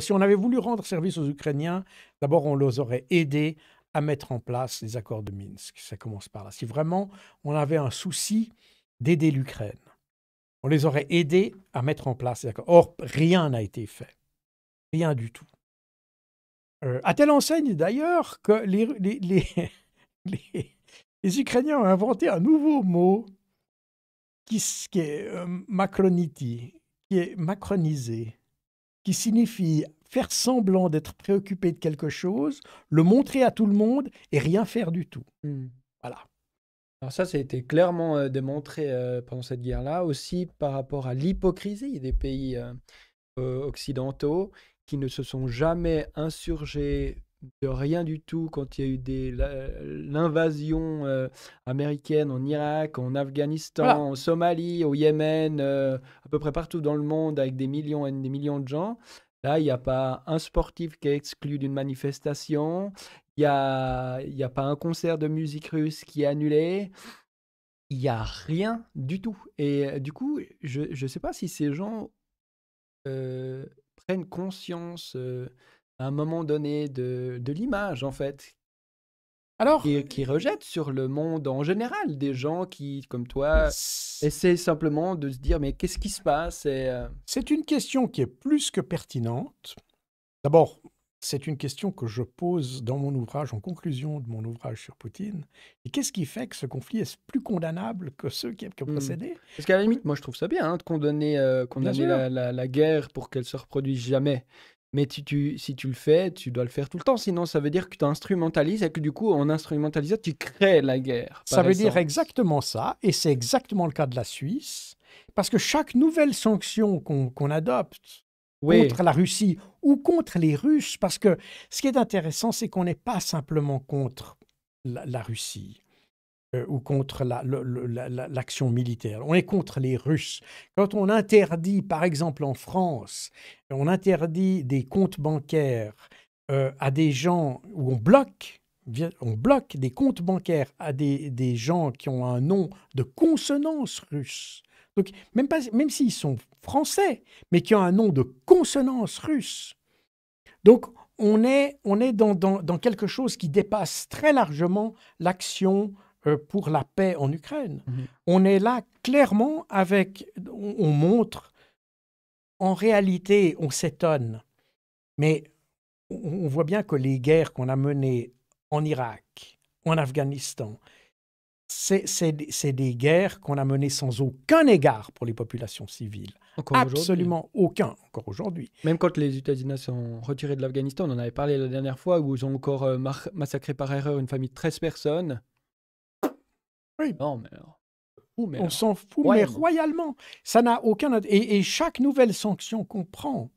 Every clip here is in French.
Si on avait voulu rendre service aux Ukrainiens, d'abord on les aurait aidés à mettre en place les accords de Minsk. Ça commence par là. Si vraiment on avait un souci d'aider l'Ukraine, on les aurait aidés à mettre en place les accords. Or, rien n'a été fait. Rien du tout. Euh, à telle enseigne d'ailleurs que les, Ukrainiens ont inventé un nouveau mot qui, est euh, qui est macronisé qui signifie faire semblant d'être préoccupé de quelque chose, le montrer à tout le monde et rien faire du tout. Hmm. Voilà. Alors ça, ça a été clairement euh, démontré euh, pendant cette guerre-là, aussi par rapport à l'hypocrisie des pays euh, occidentaux qui ne se sont jamais insurgés de rien du tout quand il y a eu des, l'invasion euh, américaine en Irak, en Afghanistan, en Somalie, au Yémen, euh, à peu près partout dans le monde avec des millions et des millions de gens. Là, il n'y a pas un sportif qui est exclu d'une manifestation, il n'y a, y a pas un concert de musique russe qui est annulé il n'y a rien du tout. Et euh, du coup, je ne sais pas si ces gens prennent conscience à un moment donné de, de l'image, en fait. Alors euh, qui, rejette sur le monde en général des gens qui, comme toi, essaient simplement de se dire mais qu'est-ce qui se passe euh, C'est une question qui est plus que pertinente. D'abord, c'est une question que je pose dans mon ouvrage, en conclusion de mon ouvrage sur Poutine. Et qu'est-ce qui fait que ce conflit est plus condamnable que ceux qui ont hmm. précédé Parce qu'à la limite, moi je trouve ça bien hein, de condamner, euh, condamner la, la, guerre pour qu'elle se reproduise jamais. Mais si tu le fais, tu dois le faire tout le temps. Sinon, ça veut dire que tu instrumentalises et que du coup, en instrumentalisant, tu crées la guerre. Ça veut dire exactement ça. Et c'est exactement le cas de la Suisse. Parce que chaque nouvelle sanction qu'on adopte contre la Russie ou contre les Russes, parce que ce qui est intéressant, c'est qu'on n'est pas simplement contre la Russie. Euh, ou contre l'action militaire. On est contre les Russes. Quand on interdit, par exemple en France, on interdit des comptes bancaires euh, à des gens, où on bloque, on bloque des comptes bancaires à des, des gens qui ont un nom de consonance russe. Donc, même, même s'ils sont français, mais qui ont un nom de consonance russe. Donc, on est, on est dans, dans quelque chose qui dépasse très largement l'action euh, pour la paix en Ukraine. Mhm. On est là clairement avec, on, montre, en réalité, on s'étonne, mais on, voit bien que les guerres qu'on a menées en Irak, en Afghanistan, c'est des guerres qu'on a menées sans aucun égard pour les populations civiles. Absolument aucun, encore aujourd'hui. Même quand les États-Unis sont retirés de l'Afghanistan, on en avait parlé la dernière fois, où ils ont encore euh, massacré par erreur une famille de 13 personnes. Oui. Euh, mais... On euh, s'en fout, mais royalement. Ça n'a aucun... Et, chaque nouvelle sanction qu'on prend,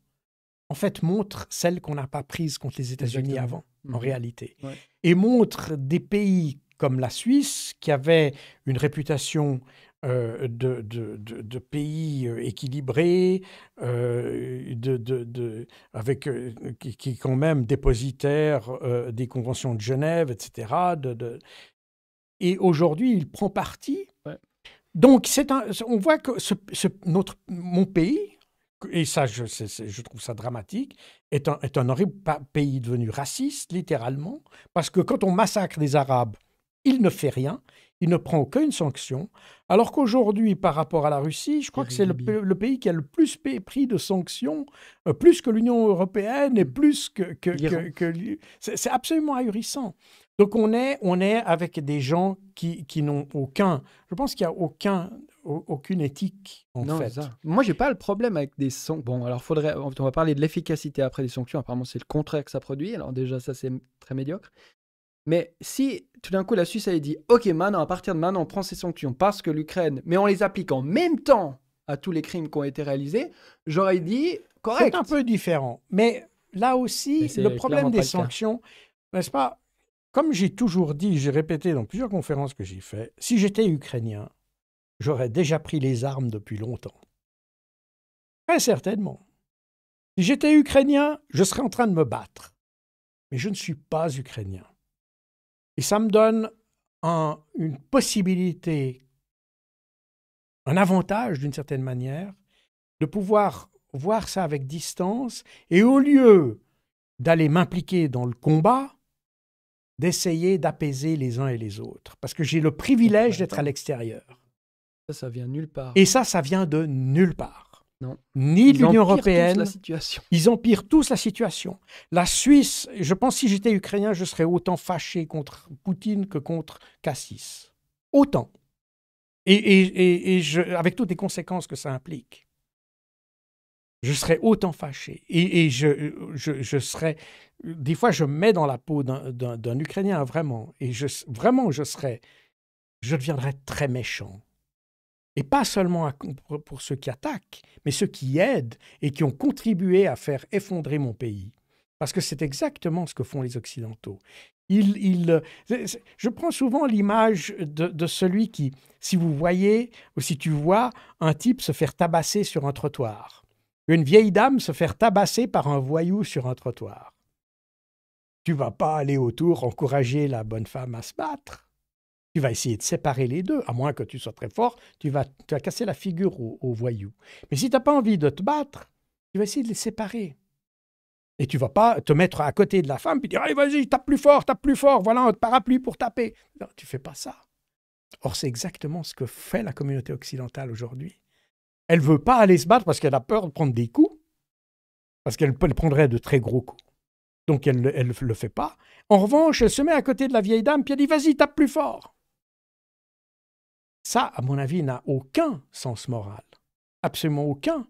en fait, montre celle qu'on n'a pas prise contre les États-Unis avant, en mhm. réalité. Et montre des pays comme la Suisse, qui avait une réputation euh, de, de, de, pays euh, équilibrés, de de, avec, qui, qui, quand même dépositaire des conventions de Genève, etc., et aujourd'hui, il prend parti. Donc, c'est on voit que ce, notre, mon pays, et ça, je, je trouve ça dramatique, est un, est un horrible pays devenu raciste, littéralement, parce que quand on massacre des Arabes, il ne fait rien, il ne prend aucune sanction, alors qu'aujourd'hui, par rapport à la Russie, je crois que c'est le, pays qui a le plus pris de sanctions, euh, plus que l'Union européenne et plus que, que, que c'est absolument ahurissant. Donc on est, on est avec des gens qui, n'ont aucun, je pense qu'il n'y a aucun, aucune éthique en fait. Moi j'ai pas le problème avec des sanctions. Bon alors faudrait, on va parler de l'efficacité après des sanctions. Apparemment c'est le contraire que ça produit. Alors déjà ça c'est très médiocre. Mais si tout d'un coup la Suisse avait dit OK maintenant à partir de maintenant on prend ces sanctions parce que l'Ukraine, mais on les applique en même temps à tous les crimes qui ont été réalisés, j'aurais dit correct. C'est un peu différent. Mais là aussi le problème des sanctions, n'est-ce pas comme j'ai toujours dit, j'ai répété dans plusieurs conférences que j'ai faites, si j'étais ukrainien, j'aurais déjà pris les armes depuis longtemps. Très certainement. Si j'étais ukrainien, je serais en train de me battre. Mais je ne suis pas ukrainien. Et ça me donne une possibilité, un avantage d'une certaine manière, de pouvoir voir ça avec distance et au lieu d'aller m'impliquer dans le combat, d'essayer d'apaiser les uns et les autres. Parce que j'ai le privilège d'être à l'extérieur. Ça, ça vient nulle part. Et ça, ça vient de nulle part. Ni l'Union européenne. La situation. Ils empirent tous la situation. La Suisse, je pense si j'étais ukrainien, je serais autant fâché contre Poutine que contre Cassis. Autant. Et, avec toutes les conséquences que ça implique je serais autant fâché. Et, je, je, serais. Des fois, je me mets dans la peau d'un Ukrainien, vraiment. Et je, vraiment, je serais. Je deviendrais très méchant. Et pas seulement pour, ceux qui attaquent, mais ceux qui aident et qui ont contribué à faire effondrer mon pays. Parce que c'est exactement ce que font les Occidentaux. Il, euh, je prends souvent l'image de, celui qui, si vous voyez ou si tu vois un type se faire tabasser sur un trottoir, une vieille dame se faire tabasser par un voyou sur un trottoir. Tu vas pas aller autour encourager la bonne femme à se battre. Tu vas essayer de séparer les deux, à moins que tu sois très fort, tu vas, casser la figure au, voyou. Mais si tu n'as pas envie de te battre, tu vas essayer de les séparer. Et tu vas pas te mettre à côté de la femme et dire Allez, vas-y, tape plus fort, tape plus fort, voilà un parapluie pour taper. Non, tu fais pas ça. Or, c'est exactement ce que fait la communauté occidentale aujourd'hui elle veut pas aller se battre parce qu'elle a peur de prendre des coups, parce qu'elle prendrait de très gros coups. Donc elle ne le fait pas. En revanche, elle se met à côté de la vieille dame, puis elle dit Vas-y, tape plus fort. Ça, à mon avis, n'a aucun sens moral. Absolument aucun.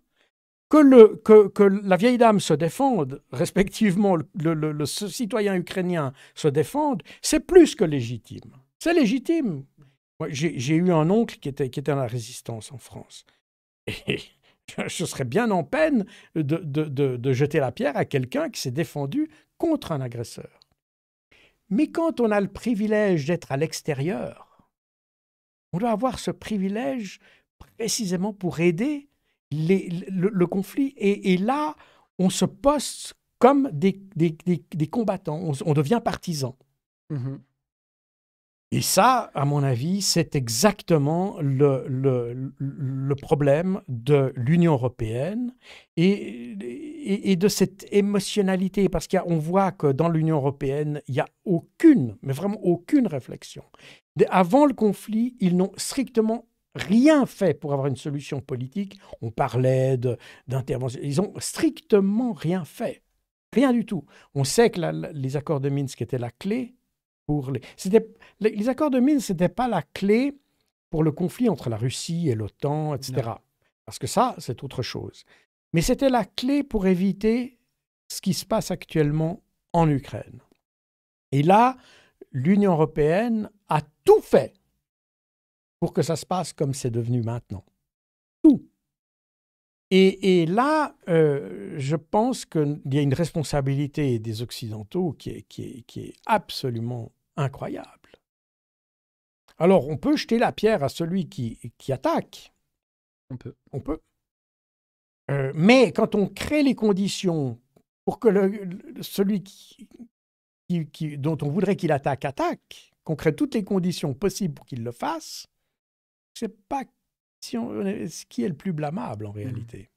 Que, la vieille dame se défende, respectivement le, citoyen ukrainien se défende, c'est plus que légitime. C'est légitime. J'ai eu un oncle qui était, qui était dans la résistance en France. je serais bien en peine de, jeter la pierre à quelqu'un qui s'est défendu contre un agresseur. Mais quand on a le privilège d'être à l'extérieur, on doit avoir ce privilège précisément pour aider le, conflit. Et, là, on se poste comme des, combattants, on, devient partisan. Mm-hmm. Et ça, à mon avis, c'est exactement le, problème de l'Union européenne et, de cette émotionnalité, parce qu'on voit que dans l'Union européenne, il n'y a aucune, mais vraiment aucune réflexion. Avant le conflit, ils n'ont strictement rien fait pour avoir une solution politique. On parlait d'intervention. Ils n'ont strictement rien fait. Rien du tout. On sait que les accords de Minsk étaient la clé, c'était les... accords de Minsk, ce pas la clé pour le conflit entre la Russie et l'OTAN, etc. Parce que ça, c'est autre chose. Mais c'était la clé pour éviter ce qui se passe actuellement en Ukraine. Et là, l'Union européenne a tout fait pour que ça se passe comme c'est devenu maintenant. Tout. Et, là, euh, je pense qu'il y a une responsabilité des Occidentaux qui est absolument incroyable. Alors, on peut jeter la pierre à celui qui, attaque. On peut. On peut. Euh, mais quand on crée les conditions pour que celui qui, dont on voudrait qu'il attaque attaque, qu'on crée toutes les conditions possibles pour qu'il le fasse, n'est pas ce qui est le plus blâmable en mmh. réalité.